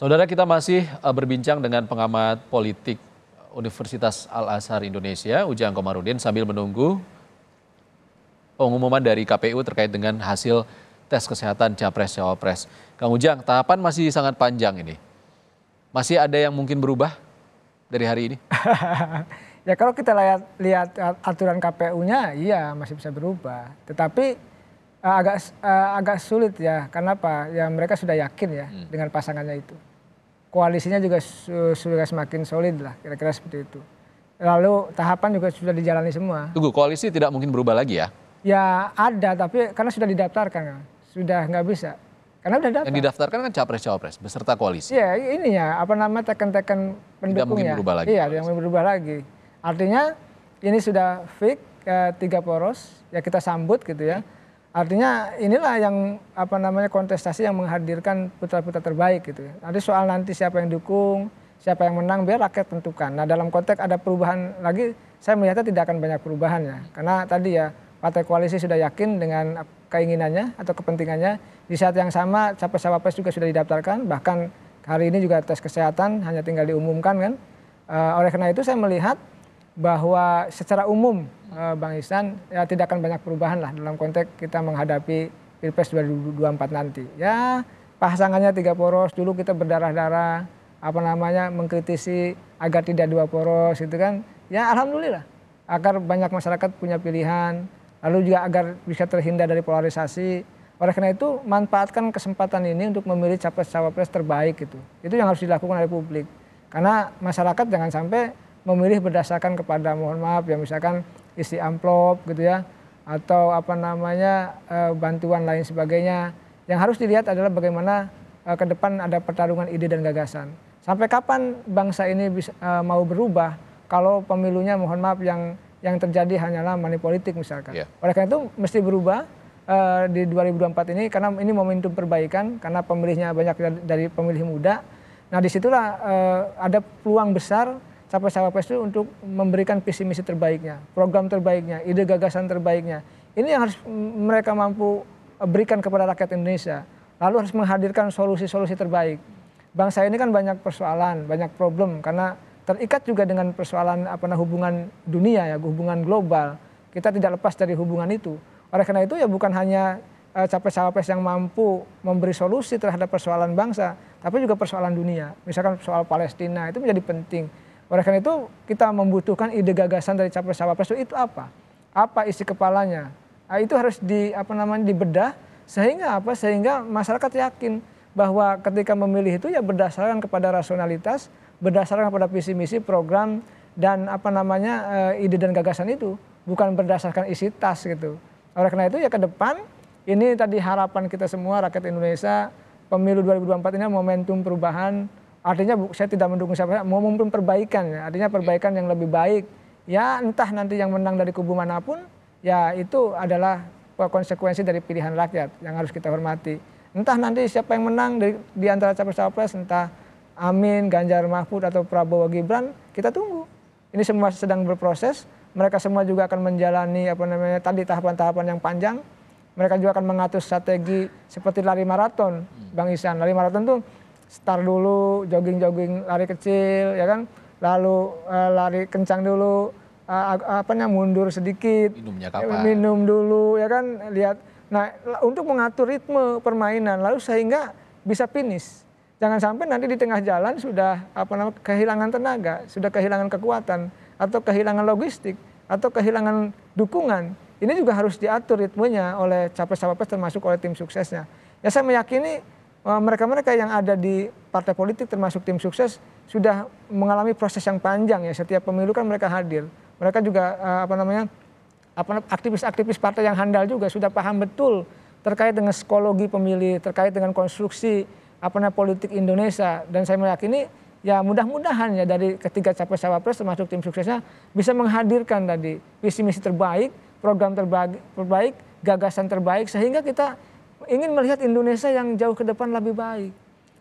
Saudara kita masih eh, berbincang dengan pengamat politik Universitas Al-Azhar Indonesia, Ujang Komarudin, sambil menunggu pengumuman dari KPU terkait dengan hasil tes kesehatan Capres-Cawapres. Kang Ujang, tahapan masih sangat panjang ini. Masih ada yang mungkin berubah dari hari ini? ya kalau kita lihat, lihat aturan KPU-nya, iya masih bisa berubah. Tetapi eh, agak eh, agak sulit ya. Kenapa? Ya mereka sudah yakin ya hmm. dengan pasangannya itu koalisinya juga sudah semakin solid lah kira-kira seperti itu. Lalu tahapan juga sudah dijalani semua. Tunggu koalisi tidak mungkin berubah lagi ya? Ya ada tapi karena sudah didaftarkan sudah nggak bisa karena sudah daftar. Yang didaftarkan kan capres-cawapres beserta koalisi. Iya ini ya apa nama teken-teken pendukungnya. Tidak mungkin berubah lagi. Iya yang berubah lagi. Artinya ini sudah fix eh, tiga poros ya kita sambut gitu ya. Hmm Artinya inilah yang apa namanya kontestasi yang menghadirkan putra-putra terbaik gitu. Nanti soal nanti siapa yang dukung, siapa yang menang biar rakyat tentukan. Nah dalam konteks ada perubahan lagi, saya melihatnya tidak akan banyak perubahannya Karena tadi ya partai koalisi sudah yakin dengan keinginannya atau kepentingannya. Di saat yang sama capres-cawapres juga sudah didaftarkan, bahkan hari ini juga tes kesehatan hanya tinggal diumumkan kan. E, oleh karena itu saya melihat bahwa secara umum eh, Bang Ihsan ya tidak akan banyak perubahan lah dalam konteks kita menghadapi Pilpres 2024 nanti. Ya pasangannya tiga poros dulu kita berdarah-darah apa namanya mengkritisi agar tidak dua poros itu kan ya alhamdulillah agar banyak masyarakat punya pilihan lalu juga agar bisa terhindar dari polarisasi oleh karena itu manfaatkan kesempatan ini untuk memilih capres cawapres terbaik gitu itu yang harus dilakukan oleh publik karena masyarakat jangan sampai memilih berdasarkan kepada mohon maaf ya misalkan isi amplop gitu ya atau apa namanya e, bantuan lain sebagainya. Yang harus dilihat adalah bagaimana e, ke depan ada pertarungan ide dan gagasan. Sampai kapan bangsa ini bisa, e, mau berubah kalau pemilunya mohon maaf yang yang terjadi hanyalah manipolitik misalkan. Yeah. Oleh karena itu mesti berubah e, di 2024 ini karena ini momentum perbaikan karena pemilihnya banyak dari pemilih muda. Nah disitulah e, ada peluang besar capres-cawapres itu untuk memberikan visi misi terbaiknya, program terbaiknya, ide gagasan terbaiknya. Ini yang harus mereka mampu eh, berikan kepada rakyat Indonesia. Lalu harus menghadirkan solusi-solusi terbaik. Bangsa ini kan banyak persoalan, banyak problem karena terikat juga dengan persoalan apa namanya hubungan dunia ya, hubungan global. Kita tidak lepas dari hubungan itu. Oleh karena itu ya bukan hanya eh, capres-cawapres yang mampu memberi solusi terhadap persoalan bangsa, tapi juga persoalan dunia. Misalkan soal Palestina itu menjadi penting oleh karena itu kita membutuhkan ide gagasan dari capres cawapres itu apa? Apa isi kepalanya? Nah, itu harus di apa namanya dibedah sehingga apa? Sehingga masyarakat yakin bahwa ketika memilih itu ya berdasarkan kepada rasionalitas, berdasarkan kepada visi misi program dan apa namanya eh, ide dan gagasan itu bukan berdasarkan isi tas gitu. Oleh karena itu ya ke depan ini tadi harapan kita semua rakyat Indonesia pemilu 2024 ini momentum perubahan artinya saya tidak mendukung siapa mau perbaikan ya. artinya iya. perbaikan yang lebih baik ya entah nanti yang menang dari kubu manapun ya itu adalah konsekuensi dari pilihan rakyat yang harus kita hormati entah nanti siapa yang menang di, di antara capres-capres entah Amin, Ganjar Mahfud atau Prabowo Gibran kita tunggu ini semua sedang berproses mereka semua juga akan menjalani apa namanya tadi tahapan-tahapan yang panjang mereka juga akan mengatur strategi seperti lari maraton hmm. Bang Isan lari maraton tuh start dulu, jogging-jogging lari kecil ya kan. Lalu uh, lari kencang dulu, uh, apa namanya mundur sedikit. Minumnya kapan? Minum dulu ya kan, lihat. Nah, untuk mengatur ritme permainan lalu sehingga bisa finish. Jangan sampai nanti di tengah jalan sudah apa namanya kehilangan tenaga, sudah kehilangan kekuatan atau kehilangan logistik atau kehilangan dukungan. Ini juga harus diatur ritmenya oleh capres-capres termasuk oleh tim suksesnya. Ya saya meyakini Eh, mereka-mereka yang ada di partai politik termasuk tim sukses sudah mengalami proses yang panjang ya setiap pemilu kan mereka hadir. Mereka juga eh, apa namanya aktivis-aktivis partai yang handal juga sudah paham betul terkait dengan psikologi pemilih, terkait dengan konstruksi apa namanya politik Indonesia dan saya meyakini ya mudah-mudahan ya dari ketiga capres cawapres termasuk tim suksesnya bisa menghadirkan tadi visi misi terbaik, program terbaik, terbaik, gagasan terbaik sehingga kita ingin melihat Indonesia yang jauh ke depan lebih baik.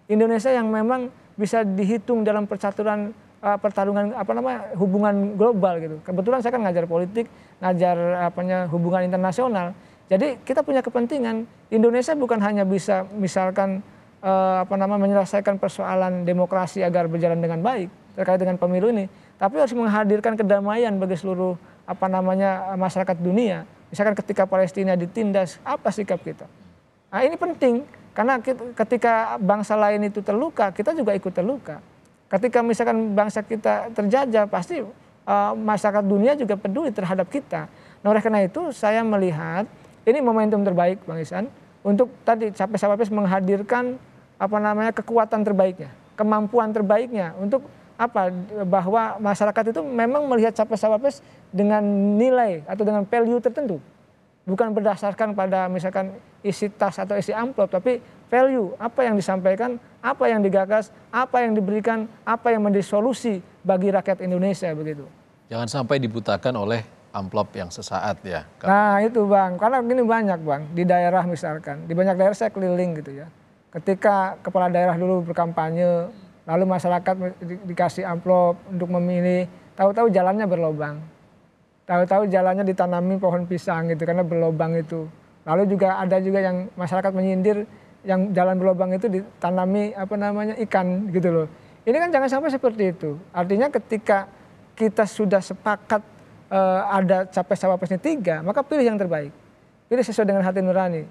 Indonesia yang memang bisa dihitung dalam percaturan uh, pertarungan apa namanya hubungan global gitu. Kebetulan saya kan ngajar politik, ngajar apanya hubungan internasional. Jadi kita punya kepentingan Indonesia bukan hanya bisa misalkan uh, apa nama menyelesaikan persoalan demokrasi agar berjalan dengan baik terkait dengan pemilu ini, tapi harus menghadirkan kedamaian bagi seluruh apa namanya masyarakat dunia. Misalkan ketika Palestina ditindas, apa sikap kita? Nah ini penting karena ketika bangsa lain itu terluka kita juga ikut terluka. Ketika misalkan bangsa kita terjajah pasti uh, masyarakat dunia juga peduli terhadap kita. Nah oleh karena itu saya melihat ini momentum terbaik Bang Isan untuk tadi capres-capres menghadirkan apa namanya kekuatan terbaiknya, kemampuan terbaiknya untuk apa bahwa masyarakat itu memang melihat capres-capres dengan nilai atau dengan value tertentu bukan berdasarkan pada misalkan isi tas atau isi amplop, tapi value, apa yang disampaikan, apa yang digagas, apa yang diberikan, apa yang menjadi solusi bagi rakyat Indonesia begitu. Jangan sampai dibutakan oleh amplop yang sesaat ya. Nah itu bang, karena gini banyak bang di daerah misalkan, di banyak daerah saya keliling gitu ya. Ketika kepala daerah dulu berkampanye, lalu masyarakat di, dikasih amplop untuk memilih, tahu-tahu jalannya berlobang tahu-tahu jalannya ditanami pohon pisang gitu karena berlobang itu. Lalu juga ada juga yang masyarakat menyindir yang jalan berlobang itu ditanami apa namanya ikan gitu loh. Ini kan jangan sampai seperti itu. Artinya ketika kita sudah sepakat e, ada capres cawapresnya tiga, maka pilih yang terbaik. Pilih sesuai dengan hati nurani.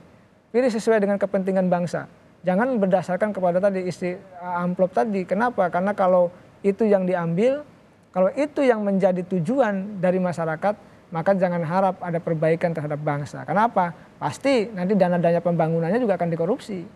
Pilih sesuai dengan kepentingan bangsa. Jangan berdasarkan kepada tadi isi eh, amplop tadi. Kenapa? Karena kalau itu yang diambil kalau itu yang menjadi tujuan dari masyarakat, maka jangan harap ada perbaikan terhadap bangsa. Kenapa? Pasti nanti dana-dana pembangunannya juga akan dikorupsi.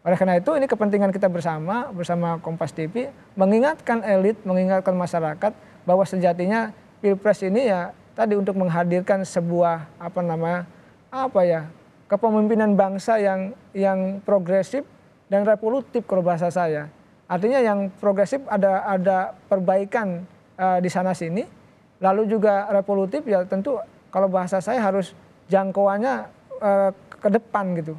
Oleh karena itu ini kepentingan kita bersama, bersama Kompas TV, mengingatkan elit, mengingatkan masyarakat bahwa sejatinya Pilpres ini ya tadi untuk menghadirkan sebuah apa nama apa ya kepemimpinan bangsa yang yang progresif dan revolutif kalau bahasa saya. Artinya yang progresif ada ada perbaikan Eh, di sana sini. Lalu juga revolutif ya tentu kalau bahasa saya harus jangkauannya uh, ke depan gitu.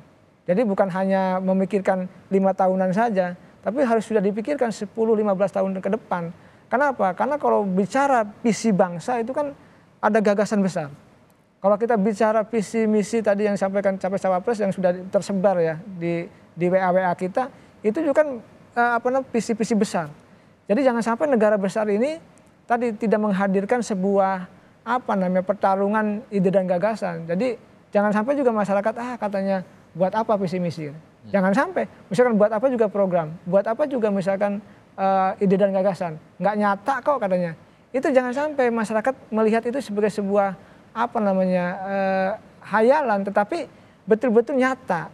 Jadi bukan hanya memikirkan lima tahunan saja, tapi harus sudah dipikirkan 10-15 tahun ke depan. Kenapa? Karena kalau bicara visi bangsa itu kan ada gagasan besar. Kalau kita bicara visi misi tadi yang disampaikan capres cawapres yang sudah tersebar ya di di WA WA kita itu juga kan eh, apa namanya visi visi besar. Jadi jangan sampai negara besar ini tadi tidak menghadirkan sebuah apa namanya pertarungan ide dan gagasan. Jadi jangan sampai juga masyarakat ah katanya buat apa visi misi. Hmm. Jangan sampai misalkan buat apa juga program, buat apa juga misalkan uh, ide dan gagasan, nggak nyata kok katanya. Itu jangan sampai masyarakat melihat itu sebagai sebuah apa namanya uh, hayalan, tetapi betul-betul nyata,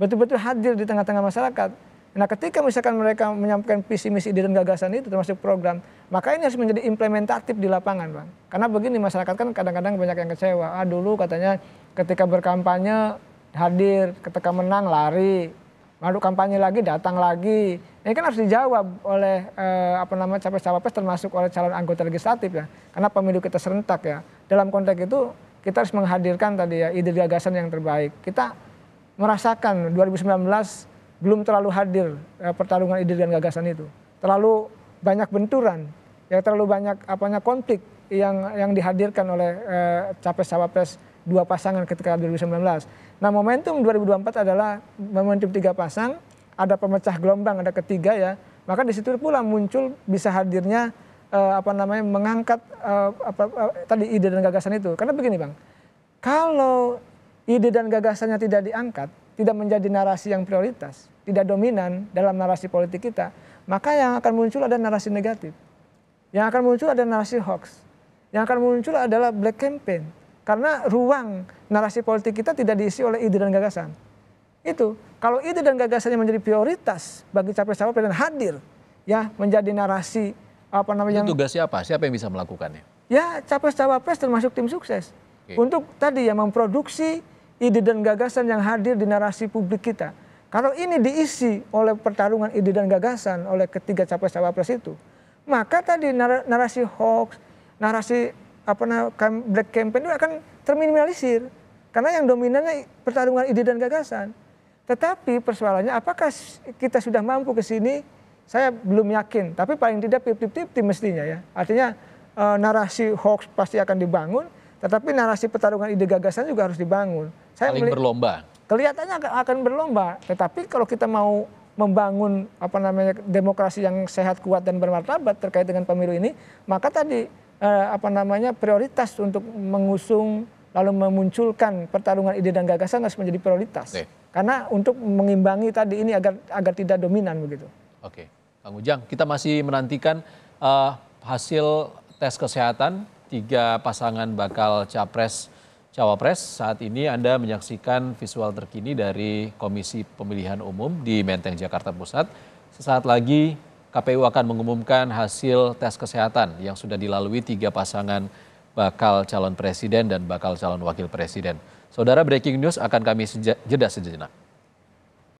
betul-betul hadir di tengah-tengah masyarakat Nah, ketika misalkan mereka menyampaikan visi misi ide dan gagasan itu termasuk program, maka ini harus menjadi implementatif di lapangan, Bang. Karena begini masyarakat kan kadang-kadang banyak yang kecewa. Ah, dulu katanya ketika berkampanye hadir, ketika menang lari, lalu kampanye lagi datang lagi. Ini kan harus dijawab oleh eh, apa namanya capres-cawapres termasuk oleh calon anggota legislatif ya. Karena pemilu kita serentak ya. Dalam konteks itu kita harus menghadirkan tadi ya ide gagasan yang terbaik. Kita merasakan 2019 belum terlalu hadir ya, pertarungan ide dan gagasan itu. Terlalu banyak benturan, ya terlalu banyak apanya konflik yang yang dihadirkan oleh eh, capres cawapres dua pasangan ketika 2019. Nah, momentum 2024 adalah momentum tiga pasang, ada pemecah gelombang, ada ketiga ya. Maka di situ pula muncul bisa hadirnya eh, apa namanya mengangkat eh, apa, eh, tadi ide dan gagasan itu. Karena begini, Bang. Kalau ide dan gagasannya tidak diangkat, tidak menjadi narasi yang prioritas, tidak dominan dalam narasi politik kita, maka yang akan muncul adalah narasi negatif. Yang akan muncul adalah narasi hoax. Yang akan muncul adalah black campaign. Karena ruang narasi politik kita tidak diisi oleh ide dan gagasan. Itu, kalau ide dan gagasannya menjadi prioritas bagi capres-capres dan hadir ya menjadi narasi apa namanya itu yang, tugas siapa? Siapa yang bisa melakukannya? Ya, capres-cawapres termasuk tim sukses. Okay. Untuk tadi yang memproduksi ide dan gagasan yang hadir di narasi publik kita. Kalau ini diisi oleh pertarungan ide dan gagasan oleh ketiga capres-cawapres itu, maka tadi narasi hoax, narasi apa namanya black campaign itu akan terminimalisir karena yang dominannya pertarungan ide dan gagasan. Tetapi persoalannya apakah kita sudah mampu ke sini? Saya belum yakin, tapi paling tidak tip 50 mestinya ya. Artinya eh, narasi hoax pasti akan dibangun, tetapi narasi pertarungan ide gagasan juga harus dibangun saya Paling berlomba. Kelihatannya akan berlomba, tetapi kalau kita mau membangun apa namanya demokrasi yang sehat, kuat dan bermartabat terkait dengan pemilu ini, maka tadi eh, apa namanya prioritas untuk mengusung lalu memunculkan pertarungan ide dan gagasan harus menjadi prioritas. Oke. Karena untuk mengimbangi tadi ini agar agar tidak dominan begitu. Oke, Kang Ujang, kita masih menantikan uh, hasil tes kesehatan tiga pasangan bakal capres Cawapres. Saat ini Anda menyaksikan visual terkini dari Komisi Pemilihan Umum di Menteng, Jakarta Pusat. Sesaat lagi KPU akan mengumumkan hasil tes kesehatan yang sudah dilalui tiga pasangan bakal calon presiden dan bakal calon wakil presiden. Saudara Breaking News akan kami jeda sejenak.